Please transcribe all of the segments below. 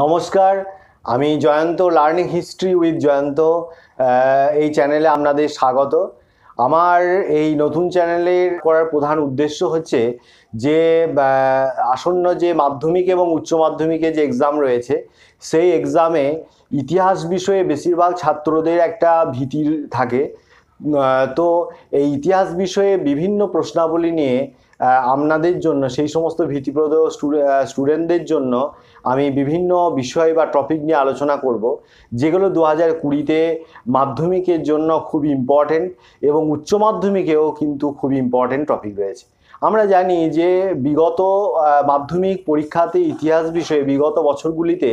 নমস্কার আমি Jayanta learning history with Jayanta এই চ্যানেলে আপনাদের স্বাগত আমার এই নতুন চ্যানেলের করার প্রধান উদ্দেশ্য হচ্ছে যে আসন্ন যে মাধ্যমিক এবং উচ্চ মাধ্যমিকে যে এক্সাম রয়েছে সেই এক্সামে ইতিহাস বিষয়ে বেশিরভাগ ছাত্রদের একটা ভীতির থাকে তো এই ইতিহাস বিষয়ে বিভিন্ন প্রশ্নাবলী নিয়ে আপনাদের জন্য সেই সমস্ত ভীতিপ্রদ স্টুডেন্টদের জন্য আমি বিভিন্ন বিষয় বা টপিক নিয়ে আলোচনা করব যেগুলো দু হাজার কুড়িতে মাধ্যমিকের জন্য খুব ইম্পর্টেন্ট এবং উচ্চ মাধ্যমিকেও কিন্তু খুব ইম্পর্টেন্ট টপিক রয়েছে আমরা জানি যে বিগত মাধ্যমিক পরীক্ষাতে ইতিহাস বিষয়ে বিগত বছরগুলিতে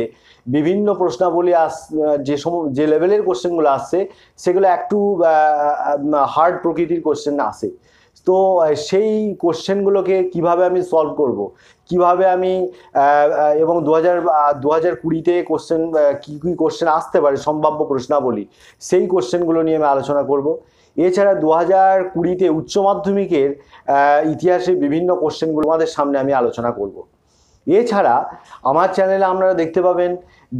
বিভিন্ন প্রশ্নাবলী আস যে সম যে লেভেলের কোশ্চেনগুলো আসছে সেগুলো একটু হার্ড প্রকৃতির কোশ্চেন আসে তো সেই কোশ্চেনগুলোকে কিভাবে আমি সলভ করব। কিভাবে আমি এবং দু হাজার দু হাজার কুড়িতে কোশ্চেন কী কী কোশ্চেন আসতে পারে সম্ভাব্য প্রশ্নাবলী সেই কোশ্চেনগুলো নিয়ে আমি আলোচনা করব। এছাড়া দু হাজার কুড়িতে উচ্চ মাধ্যমিকের ইতিহাসে বিভিন্ন কোশ্চেনগুলো আমাদের সামনে আমি আলোচনা করব। এছাড়া আমার চ্যানেলে আপনারা দেখতে পাবেন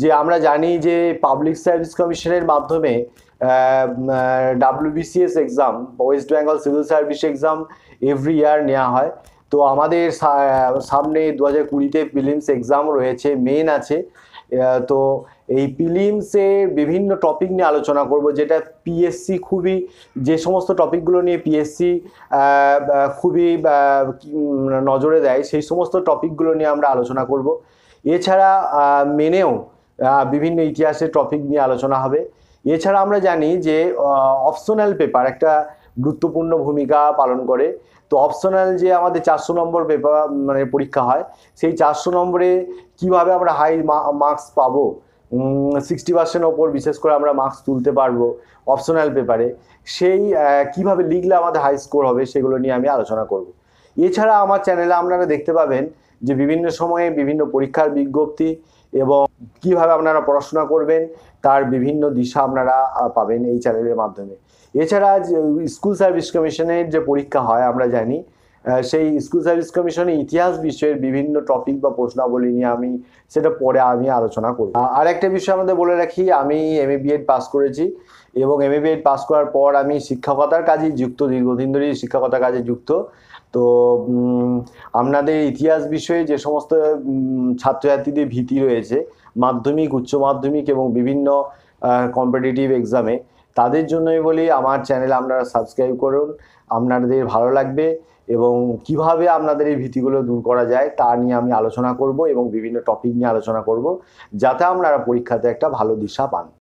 যে আমরা জানি যে পাবলিক সার্ভিস কমিশনের মাধ্যমে WBCS exam West Bengal civil service exam every year নেওয়া হয় তো আমাদের সামনে দু হাজার কুড়িতে প্রিলিমস এক্সাম রয়েছে মেন আছে তো এই প্রিলিমসের বিভিন্ন টপিক নিয়ে আলোচনা করব যেটা পিএসসি খুবই যে সমস্ত টপিকগুলো নিয়ে পিএসসি খুবই নজরে দেয় সেই সমস্ত টপিকগুলো নিয়ে আমরা আলোচনা করব এছাড়া মেনেও বিভিন্ন ইতিহাসের টপিক নিয়ে আলোচনা হবে এছাড়া আমরা জানি যে অপশনাল পেপার একটা গুরুত্বপূর্ণ ভূমিকা পালন করে তো অপশনাল যে আমাদের চারশো নম্বর পেপার মানে পরীক্ষা হয় সেই চারশো নম্বরে কিভাবে আমরা হাই মার্কস পাবো সিক্সটি পার্সেন্ট ওপর বিশেষ করে আমরা মার্কস তুলতে পারবো অপশনাল পেপারে সেই কিভাবে লিখলে আমাদের হাই স্কোর হবে সেগুলো নিয়ে আমি আলোচনা করব এছাড়া আমার চ্যানেলে আপনারা দেখতে পাবেন যে বিভিন্ন সময়ে বিভিন্ন পরীক্ষার বিজ্ঞপ্তি এবং কিভাবে আপনারা পড়াশোনা করবেন তার বিভিন্ন দিশা আপনারা পাবেন এই চ্যানেলের মাধ্যমে এছাড়া স্কুল সার্ভিস কমিশনের যে পরীক্ষা হয় আমরা জানি সেই স্কুল সার্ভিস কমিশনে ইতিহাস বিষয়ের বিভিন্ন টপিক বা প্রশ্নাবলী নিয়ে আমি সেটা পরে আমি আলোচনা করব আর একটা বিষয় আমাদের বলে রাখি আমি এম এ বিএড পাস করেছি এবং এম এ বিএড পাস করার পর আমি শিক্ষকতার কাজে যুক্ত দীর্ঘদিন ধরেই শিক্ষকতার কাজে যুক্ত তো আপনাদের ইতিহাস বিষয়ে যে সমস্ত ছাত্রছাত্রীদের ভীতি রয়েছে মাধ্যমিক উচ্চ মাধ্যমিক এবং বিভিন্ন কম্পিটিটিভ এক্সামে তাদের জন্যই বলি আমার চ্যানেল আপনারা সাবস্ক্রাইব করুন আপনাদের ভালো লাগবে এবং কিভাবে আপনাদের এই ভীতিগুলো দূর করা যায় তা নিয়ে আমি আলোচনা করব এবং বিভিন্ন টপিক নিয়ে আলোচনা করব যাতে আপনারা পরীক্ষাতে একটা ভালো দিশা পান